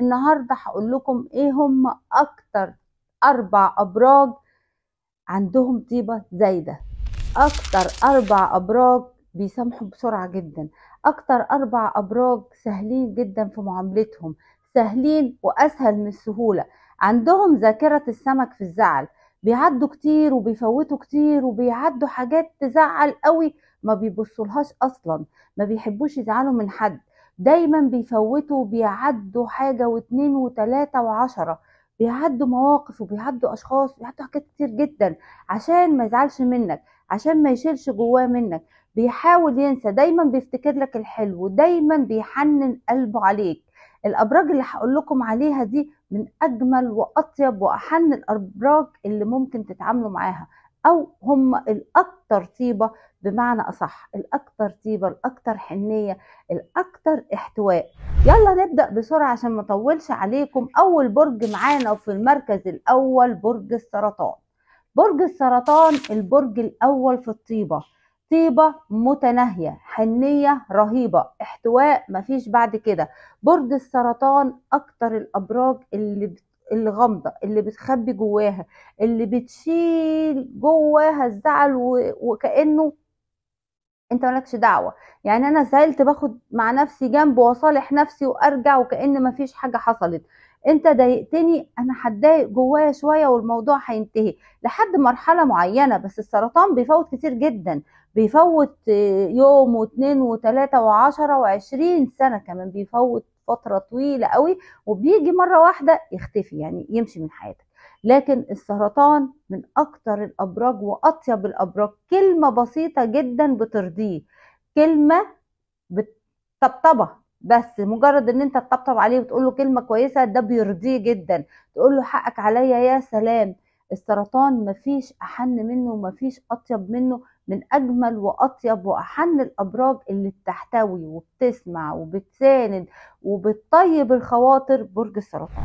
النهاردة هقول لكم ايه هم اكتر اربع ابراج عندهم طيبة زايدة اكتر اربع ابراج بيسامحوا بسرعة جدا اكتر اربع ابراج سهلين جدا في معاملتهم سهلين واسهل من السهولة عندهم ذاكرة السمك في الزعل بيعدوا كتير وبيفوتوا كتير وبيعدوا حاجات تزعل قوي ما بيبصولهاش اصلا ما بيحبوش يزعلوا من حد دايما بيفوتوا بيعدوا حاجة واتنين وتلاتة وعشرة بيعدوا مواقف وبيعدوا أشخاص بيعدوا حاجات كتير جدا عشان ما يزعلش منك عشان ما يشيلش جواه منك بيحاول ينسى دايما بيفتكر لك الحلو دايما بيحنن قلبه عليك الابراج اللي هقول لكم عليها دي من اجمل واطيب واحن الابراج اللي ممكن تتعاملوا معاها او هم الاكثر طيبه بمعنى أصح الأكثر طيبة الأكثر حنية الأكثر احتواء يلا نبدأ بسرعة عشان ما أطولش عليكم أول برج معانا في المركز الأول برج السرطان برج السرطان البرج الأول في الطيبة طيبة متناهية حنية رهيبة احتواء مفيش بعد كده برج السرطان أكتر الأبراج اللي بت... اللي غامضة اللي بتخبي جواها اللي بتشيل جواها الزعل و... وكأنه انت مالكش دعوه يعني انا زعلت باخد مع نفسي جنب واصالح نفسي وارجع وكأن مفيش حاجه حصلت انت ضايقتني انا هتضايق جوايا شويه والموضوع هينتهي لحد مرحله معينه بس السرطان بيفوت كتير جدا بيفوت يوم واتنين وتلاته وعشره وعشرين سنه كمان بيفوت فتره طويله قوي وبيجي مره واحده يختفي يعني يمشي من حياتك لكن السرطان من اكتر الابراج واطيب الابراج كلمه بسيطه جدا بترضيه كلمه بتطبطبه بس مجرد ان انت تطبطب عليه وتقول له كلمه كويسه ده بيرضيه جدا تقول له حقك عليا يا سلام السرطان مفيش احن منه ومفيش اطيب منه من اجمل واطيب واحن الابراج اللي بتحتوي وبتسمع وبتساند وبتطيب الخواطر برج السرطان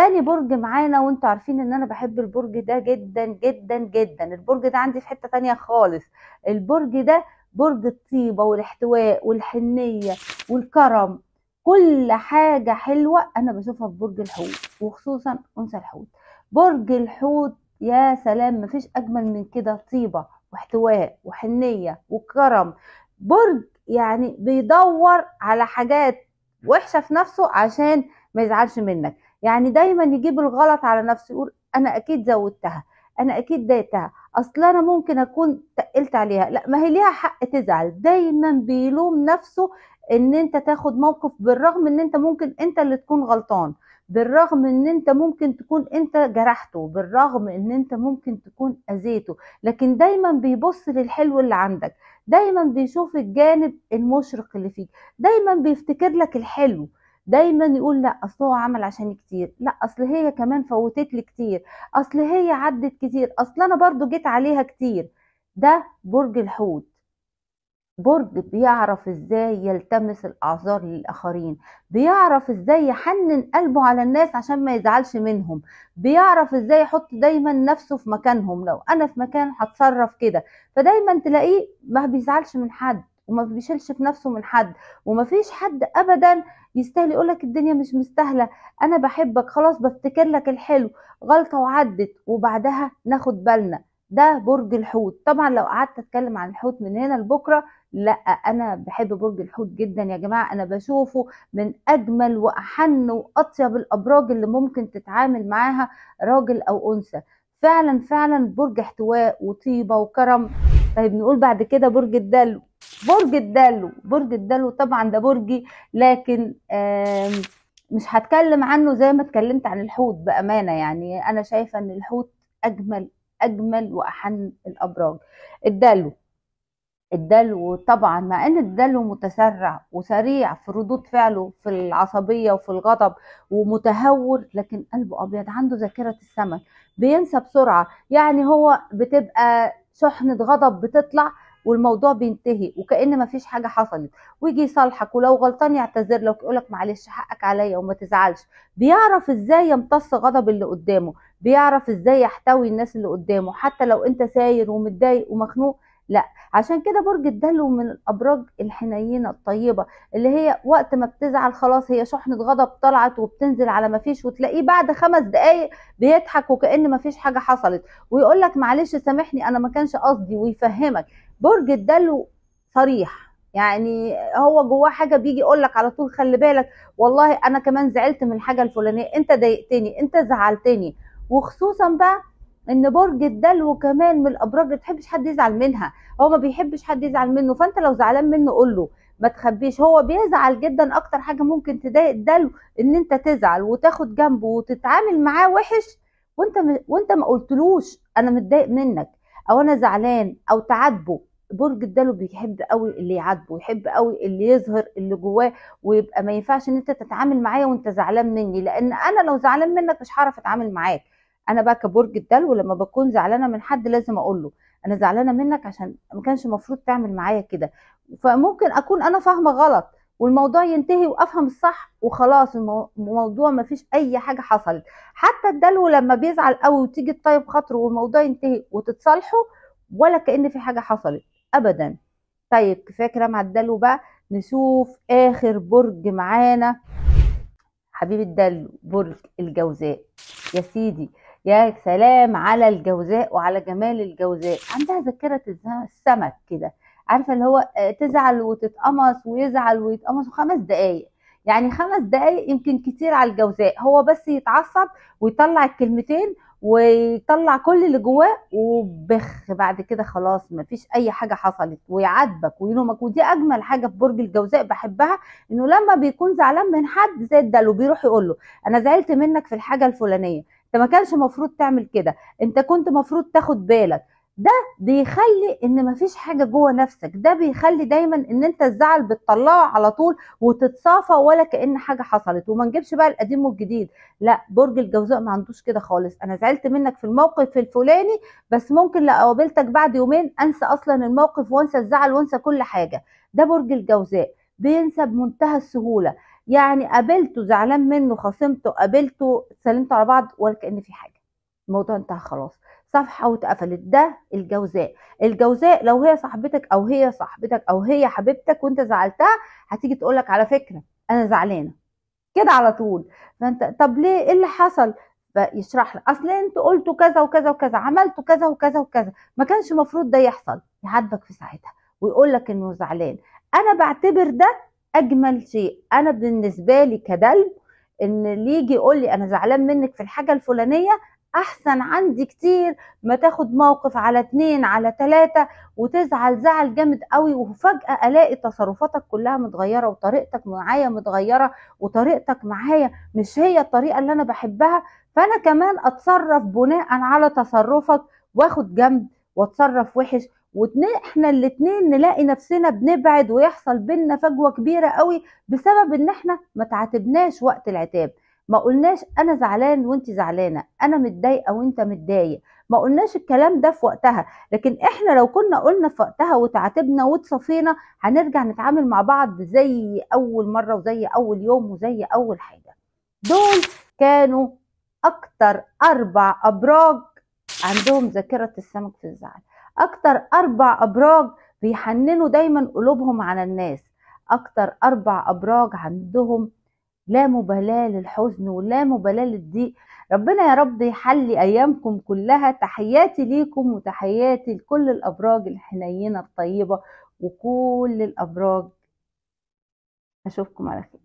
تاني برج معانا وانتوا عارفين ان انا بحب البرج ده جدا جدا جدا البرج ده عندي في حتة تانية خالص البرج ده برج الطيبة والاحتواء والحنية والكرم كل حاجة حلوة انا بشوفها في برج الحوت وخصوصا انثى الحوت برج الحوت يا سلام مفيش اجمل من كده طيبة واحتواء وحنية وكرم برج يعني بيدور على حاجات وحشة في نفسه عشان ما يزعلش منك يعني دايما يجيب الغلط على نفسه يقول انا اكيد زودتها انا اكيد ديتها اصل انا ممكن اكون تقلت عليها لا ما هي ليها حق تزعل دايما بيلوم نفسه ان انت تاخد موقف بالرغم ان انت ممكن انت اللي تكون غلطان بالرغم ان انت ممكن تكون انت جرحته بالرغم ان انت ممكن تكون اذيته لكن دايما بيبص للحلو اللي عندك دايما بيشوف الجانب المشرق اللي فيك دايما بيفتكر لك الحلو دايما يقول لا اصل هو عمل عشان كتير لا اصل هي كمان فوتت لي كتير اصل هي عدت كتير اصل انا برضو جيت عليها كتير ده برج الحوت برج بيعرف ازاي يلتمس الاعذار للاخرين بيعرف ازاي يحنن قلبه على الناس عشان ما يزعلش منهم بيعرف ازاي يحط دايما نفسه في مكانهم لو انا في مكان هتصرف كده فدايما تلاقيه ما بيزعلش من حد وما بيشيلش في نفسه من حد وما فيش حد ابدا يستاهل يقول لك الدنيا مش مستاهله انا بحبك خلاص بفتكر لك الحلو غلطه وعدت وبعدها ناخد بالنا ده برج الحوت طبعا لو قعدت اتكلم عن الحوت من هنا لبكره لا انا بحب برج الحوت جدا يا جماعه انا بشوفه من اجمل واحن واطيب الابراج اللي ممكن تتعامل معاها راجل او انثى فعلا فعلا برج احتواء وطيبه وكرم طيب نقول بعد كده برج الدلو برج الدلو برج الدلو طبعا ده برجي لكن مش هتكلم عنه زي ما اتكلمت عن الحوت بامانه يعني انا شايفه ان الحوت اجمل اجمل واحن الابراج الدلو الدلو طبعا مع ان الدلو متسرع وسريع في ردود فعله في العصبيه وفي الغضب ومتهور لكن قلبه ابيض عنده ذاكره السمك بينسى بسرعه يعني هو بتبقى شحنه غضب بتطلع والموضوع بينتهي وكأن مفيش حاجة حصلت ويجي يصالحك ولو غلطان يعتذر لك يقولك معلش حقك عليا وما تزعلش بيعرف ازاي يمتص غضب اللي قدامه بيعرف ازاي يحتوي الناس اللي قدامه حتى لو انت ساير ومتضايق ومخنوق لا عشان كده برج الدلو من الابراج الحنينه الطيبه اللي هي وقت ما بتزعل خلاص هي شحنه غضب طلعت وبتنزل على ما فيش وتلاقيه بعد خمس دقايق بيضحك وكان ما فيش حاجه حصلت ويقول لك معلش سامحني انا ما كانش قصدي ويفهمك برج الدلو صريح يعني هو جواه حاجه بيجي يقول لك على طول خلي بالك والله انا كمان زعلت من الحاجه الفلانيه انت ضايقتني انت زعلتني وخصوصا بقى ان برج الدلو كمان من الابراج اللي تحبش حد يزعل منها هو ما بيحبش حد يزعل منه فانت لو زعلان منه قول له ما تخبيش هو بيزعل جدا اكتر حاجه ممكن تضايق الدلو ان انت تزعل وتاخد جنبه وتتعامل معاه وحش وانت م... وانت ما قلتلوش انا متضايق منك او انا زعلان او تعاتبه برج الدلو بيحب قوي اللي يعاتبه يحب قوي اللي يظهر اللي جواه ويبقى ما ينفعش ان انت تتعامل معايا وانت زعلان مني لان انا لو زعلان منك مش هعرف اتعامل معاك انا بقى كبرج الدلو لما بكون زعلانه من حد لازم اقول له انا زعلانه منك عشان ما كانش المفروض تعمل معايا كده فممكن اكون انا فاهمه غلط والموضوع ينتهي وافهم الصح وخلاص الموضوع ما فيش اي حاجه حصلت حتى الدلو لما بيزعل قوي وتيجي تطيب خاطره والموضوع ينتهي وتتصالحوا ولا كان في حاجه حصلت ابدا طيب كفايه كلام على الدلو بقى نشوف اخر برج معانا حبيب الدلو برج الجوزاء يا سيدي يا سلام على الجوزاء وعلى جمال الجوزاء عندها ذاكرة السمك كده عارفة اللي هو آه، تزعل وتتقمص ويزعل ويتقمص وخمس دقايق يعني خمس دقايق يمكن كتير على الجوزاء هو بس يتعصب ويطلع الكلمتين ويطلع كل اللي جواه وبخ بعد كده خلاص مفيش اي حاجه حصلت ويعاتبك ويلومك ودي اجمل حاجه في برج الجوزاء بحبها انه لما بيكون زعلان من حد زي الدلو بيروح يقول له انا زعلت منك في الحاجه الفلانيه انت ما كانش المفروض تعمل كده انت كنت مفروض تاخد بالك ده بيخلي ان مفيش حاجه جوه نفسك ده بيخلي دايما ان انت الزعل بتطلعه على طول وتتصافى ولا كان حاجه حصلت وما نجيبش بقى القديم والجديد لا برج الجوزاء ما عندوش كده خالص انا زعلت منك في الموقف الفلاني بس ممكن لو قابلتك بعد يومين انسى اصلا الموقف وانسى الزعل وانسى كل حاجه ده برج الجوزاء بينسى بمنتهى السهوله يعني قابلته زعلان منه خاصمته قابلته سلمتوا على بعض ولا كأن في حاجة الموضوع انتهى خلاص صفحه واتقفلت ده الجوزاء الجوزاء لو هي صاحبتك او هي صاحبتك او هي حبيبتك وانت زعلتها هتيجي تقول لك على فكره انا زعلانه كده على طول فانت طب ليه ايه اللي حصل فيشرح لك اصل انتوا قلتوا كذا وكذا وكذا عملتوا كذا وكذا وكذا ما كانش المفروض ده يحصل يعاتبك في ساعتها ويقول لك انه زعلان انا بعتبر ده اجمل شيء انا بالنسبه لي كدلب ان اللي يجي يقول لي انا زعلان منك في الحاجه الفلانيه احسن عندي كتير ما تاخد موقف على اتنين على تلاتة وتزعل زعل جامد قوي وفجأة الاقي تصرفاتك كلها متغيرة وطريقتك معايا متغيرة وطريقتك معايا مش هي الطريقة اللي انا بحبها فانا كمان اتصرف بناء على تصرفك واخد جنب واتصرف وحش واحنا احنا الاتنين نلاقي نفسنا بنبعد ويحصل بينا فجوه كبيره قوي بسبب ان احنا ما تعاتبناش وقت العتاب ما قلناش انا زعلان وانت زعلانه انا متضايقه وانت متضايق ما قلناش الكلام ده في وقتها لكن احنا لو كنا قلنا في وقتها وتعاتبنا وتصفينا هنرجع نتعامل مع بعض زي اول مره وزي اول يوم وزي اول حاجه دول كانوا اكتر اربع ابراج عندهم ذاكره السمك في الزعل أكتر أربع أبراج بيحننوا دايما قلوبهم على الناس أكتر أربع أبراج عندهم لا مبالاة للحزن ولا مبالاة للضيق ربنا يا رب يحلي أيامكم كلها تحياتي ليكم وتحياتي لكل الأبراج الحنينة الطيبة وكل الأبراج أشوفكم على خير